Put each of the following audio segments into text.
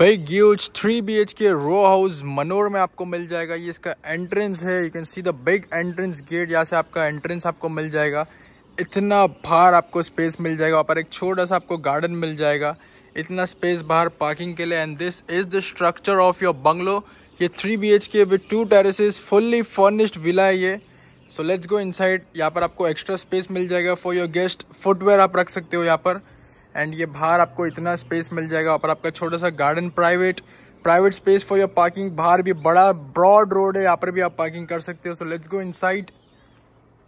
भाई gives three B H के row house Manor में आपको मिल जाएगा ये इसका एंट्रेंस है you can see the big entrance gate यहाँ से आपका एंट्रेंस आपको मिल जाएगा इतना बाहर आपको स्पेस मिल जाएगा वहाँ पर एक छोटा सा आपको गार्डन मिल जाएगा इतना स्पेस बाहर पार्किंग के लिए and this is the structure of your bungalow ये three B H K with two terraces fully furnished villa है ये सो लेट्स गो इनसाइड यहाँ पर आपको एक्स्ट्रा स्पेस मिल जाएगा फॉर योर गेस्ट फुटवेयर आप रख सकते हो यहाँ पर एंड ये बाहर आपको इतना स्पेस मिल जाएगा और आपका छोटा सा garden private private space for your parking बाहर भी बड़ा ब्रॉड रोड है यहाँ पर भी आप पार्किंग कर सकते हो so let's go in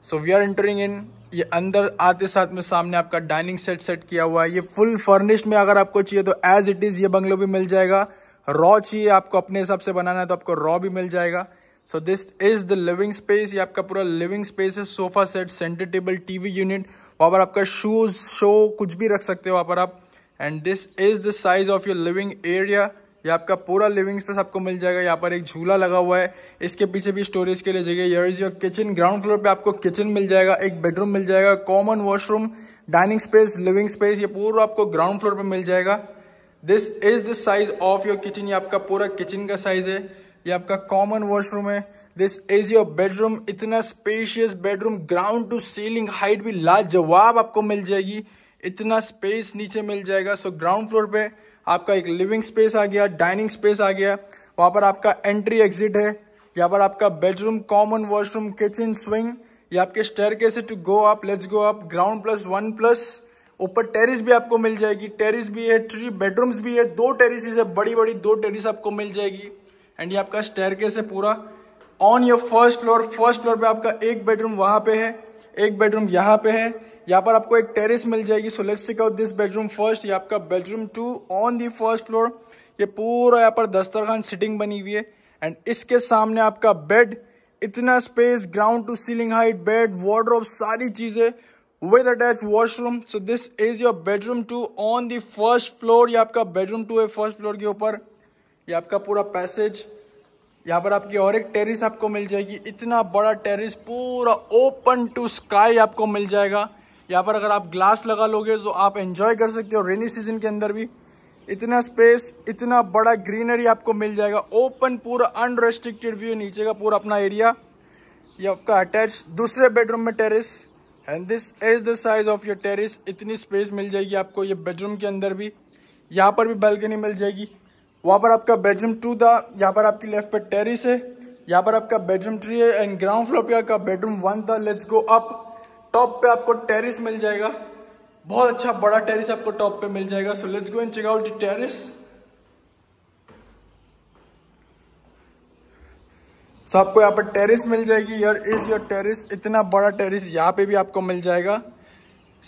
so we are entering in ये अंदर आते साथ में सामने आपका डाइनिंग सेट सेट किया हुआ है ये फुल फर्निश्ड में अगर आपको चाहिए तो एज इट इज़ ये बंगलो भी मिल जाएगा रॉ चाहिए आपको अपने हिसाब से बनाना है तो आपको रॉ भी मिल जाएगा so this is the living space ये आपका पूरा लिविंग स्पेस है sofa set centre table TV unit वहाँ पर आपका शूज़ शो कुछ भी रख सकते हो वहाँ पर आप and this is the size of your living area ये आपका पूरा लिविंग स्पेस आपको मिल जाएगा यहाँ पर एक झूला लगा हुआ है इसके पीछे भी स्टोरेज के लिए जगह here is your kitchen ground floor पे आपको किचन मिल जाएगा एक बेडरूम मिल जाएगा common washroom dining space living space ये पूरा आपको ग्राउंड फ्लोर पे मिल जाएगा this is the size of your kitchen ये आपका पूरा किचन का साइज है ये आपका कॉमन वॉशरूम है दिस इज योर बेडरूम इतना spacious bedroom ground to ceiling height भी लाजवाब आपको मिल जाएगी इतना स्पेस नीचे मिल जाएगा सो ग्राउंड फ्लोर पे आपका एक लिविंग स्पेस आ गया डाइनिंग स्पेस आ गया वहां पर आपका एंट्री एग्जिट है यहाँ पर आपका bedroom common washroom kitchen swing ये आपके staircase to go up let's go up ground plus one plus ऊपर टेरिस भी आपको मिल जाएगी टेरिस भी है थ्री बेडरूम्स भी है दो टेरिस है बड़ी बड़ी दो टेरिस आपको मिल जाएगी एंड ये आपका स्टेयर कैसे पूरा on your first floor first floor पे आपका एक बेडरूम वहां पे है एक बेडरूम यहाँ पे है यहाँ पर आपको एक टेरिस मिल जाएगी so let's out this bedroom first ये आपका bedroom two on the first floor ये पूरा यहाँ पर दस्तरखान सिटिंग बनी हुई है एंड इसके सामने आपका बेड इतना space ground to ceiling height bed wardrobe सारी चीजें with attach washroom so this is your bedroom two on the first floor ये आपका बेडरूम टू है फर्स्ट फ्लोर के ऊपर ये आपका पूरा पैसेज यहाँ पर आपकी और एक टेरिस आपको मिल जाएगी इतना बड़ा टेरिस पूरा ओपन टू स्काई आपको मिल जाएगा यहाँ पर अगर आप ग्लास लगा लोगे तो आप एंजॉय कर सकते हो रेनी सीजन के अंदर भी इतना स्पेस इतना बड़ा ग्रीनरी आपको मिल जाएगा ओपन पूरा अनरेस्ट्रिक्टेड व्यू नीचे का पूरा अपना एरिया ये आपका अटैच दूसरे बेडरूम में terrace and this is the size of your terrace इतनी स्पेस मिल जाएगी आपको ये बेडरूम के अंदर भी यहाँ पर भी बालकनी मिल जाएगी वहाँ पर आपका बेडरूम टू था यहाँ पर आपकी लेफ्ट पे टेरिस है यहाँ पर आपका बेडरूम थ्री है एंड ग्राउंड फ्लोर पे आपका बेडरूम वन था लेट्स गो अप टॉप पे आपको टेरिस मिल जाएगा बहुत अच्छा बड़ा टेरिस आपको टॉप पे मिल जाएगा so let's go and check out terrace so आपको यहाँ पर टेरिस मिल जाएगी यर इज योर टेरिस इतना बड़ा टेरिस यहाँ पे भी आपको मिल जाएगा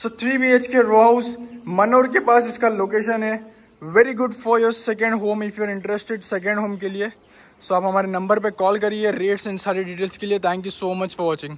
सो थ्री बी एच के रो हाउस मनोर के पास इसका लोकेशन है very good for your second home if you are interested second home के लिए सो so, आप हमारे नंबर पे कॉल करिए रेट्स एंड सारी डिटेल्स के लिए thank you so much for watching